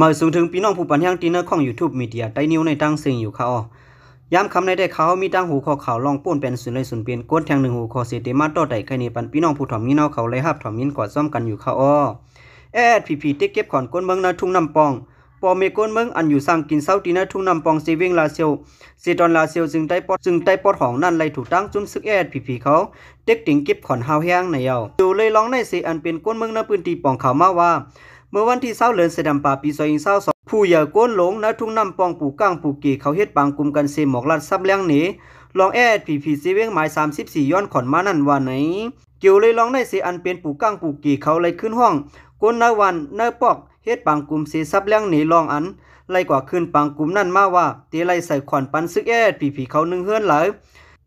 มาสูงถึงพี่น้องผู้ ปันยังตีเนอร์ของ YouTube Media ได้นิ้วในตั้งสิ่งอยู่ค่ะอย้ำคำในได้เขามีตั้งหูคอข่าวลองป้วนเป็นสุนเลยสุนเปลี่ยนก้นแทงหนึ่งหูคอเสียเตมาต่อไต่ใครนี่ปันพี่น้องผู้ถ่อมยี้เนาะเขาเลยหับถ่อมยินกอดซ่อมกันอยู่ค่าออแอดพีพีติ๊กเก็บขอนก้นเมืองนาทุ่งน้ำปอง ปอเมก้นเมืองอันอยู่สร้างกินเศร้าตีนาทุ่งน้ำปองเซวิ่งลาเซียวเซตอนลาเซียวจึงได้ปอดจึงได้ปอดของนั่นเลยถูกตั้งจุ้มซึกแอดพีพีเขาเต็กติงเก็บขอนหาวแห้งในเยาดูเลยลองในเสอันเป็นก้นเมืองนาปืนตีปองขามาว่าเมื่อวันที่เศร้าเลินเสดัมป่าปีซอยิงเศร้าสองผู้อย่าก้นหลงนะทุ่งน้ำปองปูก้างปูกีเขาเฮ็ดปางกลุ่มกันเซหมอกลัดซับเลี้ยงหนีลองแอดผีผีซีเว้งหมายสสสามิบี่ย้อนขอนมานั่นวันไหนเกี่ยวเลยลองได้เสอันเป็นปูก้างปูกีเขาเลยขึ้นห้อง ก้นนวันเน้อปอกเฮ็ดปางกลุ่มเสซับเลี้ยงหนีลองอันไรกว่าขึ้นปางกลุ่มนั่นมาว่า เตไลใส่ขอนปันซึกแอดผีผีเขาหนึ่งเฮือนหลาย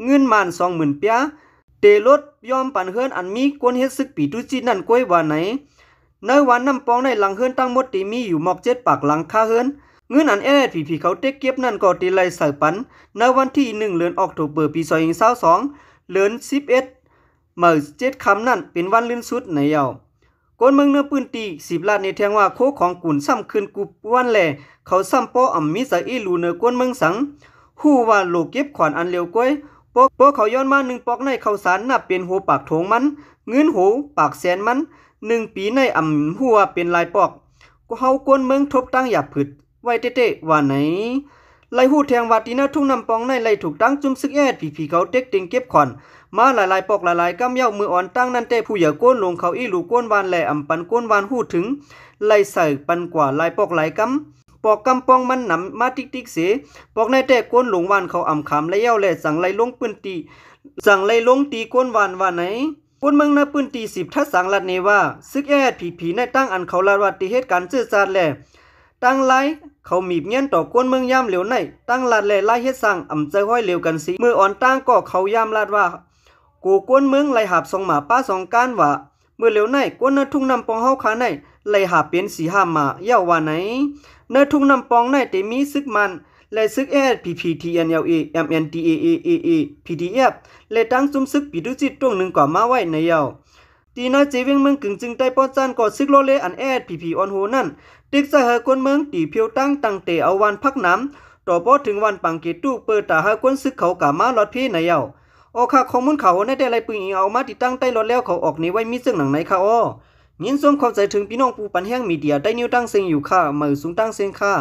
เงินมันสองหมื่นเปียเตรถยอมปันเฮือนอันมีก้นเฮ็ดซึกปีตุจิตนั่นก้อยว่าไหนในวันน้ำปองในหลังเฮือนตั้งมดตีมีอยู่หมอกเจ็ดปากหลังคาเฮือนเงินอันเอสผีผีเขาเต็กเก็บนั่นก็ตีไรใส่ปัน ในวันที่หนึ่งเลือนออกถูกเปิดปีซอยงเศร้าสองเลือนสิบเอ็ดเมื่อเจ็ดคำนั่นเป็นวันลื่นสุดในเยาวก้นเมืองเนื้อปืนตีสิบลาดในเทีงว่าโคของกุ่นซ้ำคืนกุบวันแหล่เขาซ้ำป้ออ่ำมิสอีลูเนื้อก้นเมืองสังหู้ว่าโลกเก็บขวานอันเร็วก้อยปอกปอเขาย้อนมาหนึ่งปอกในเขาสารนับเป็นโหปากโถงมัน เงินโหปากแสนมันหนึ่งปีในอ่ำหัวเป็นลายปอกก็เฮากวนเมืองทบตั้งหย่าผึดไว้เต้ๆว่าไหนไล่หูแทงวาตีนาทุ่งนำปองในไล่ถูกตั้งจุ่มซึกแอดผีผีเขาเต็กติงเก็บขอน มาหลายๆปอกหลายๆกำเย้ามืออ่อนตั้งนันเต้ผู้เหย่าก้นลงเขาอีหลูก้นวานแหล่อ่ำปันก้นวานหูถึง ไล่ใส่ปันกว่าลายปอกหลายกำปอกกำปองมันหนำมาติ๊กติ๊กเส ปอกในเต่ก้นหลงวานเขาอ่ำขามและเย้าแหล่สั่งไล่ลงปืนตีสั่งไล่ลงตีก้นวานว่าไหนป้นเมืองเนปืนตีสิบทัดสังลัดเนว่าซึกแอดผีผีในตั้งอันเขาลาดวัตีเหตุการณ์ซื่อสาดแหล่ตั้งไลเขามีเงี้ยนต่อกวนเมืองย่ำเหลวใน ตั้งลาดแหล่ไล่เหตดสั่งอ่ำเจห้อยเหลวกันสิมืออ่อนตั้งก็เขาย่ำลาดว่า กูกวนเมืองไล่หาบสองหมาป้าสองก้านวะามือเหลวในกวนเนื้อทุ่งนำปองเฮาขาในไล่หาเปลี่ยนสีห้าหมาเย้าว่าไหนเนื้อทุ่งนำปองในแต่มีซึกมันและซึกเอลเเออมี็นสีเอเอเอเอพี a ีเอฟและตั้งซุ้มซึกปีดุจิตตรงหนึ่งกว่ามาไว้ในเยาตีน่าเจีวิงเมืองกึ่งจึงใด้ป้อนจันกอดซึกโลเลอันแอดพีพีออนโฮนั่นตึกสะเฮอกวนเมืองตีเพียวตั้งตั้งเตเอาวันพักน้ำ ต่อพอถึงวันปังเกตู้เปิดตาหากวนซึกเขากะมาลอดพี่ในเยาโอคาของมุนเขาในแต่ไรปืนเอามาติดตั้งใต้รถแล้วเขาออกนีไว้มีซึ่งหนังไหนคะอ้อยินสมความใจถึงพี่น้องปูปันแห้งมีเดีย ได้นิ้วตั้งเซงอยู่ค่ะมือสูงตั้งเซงค่ะ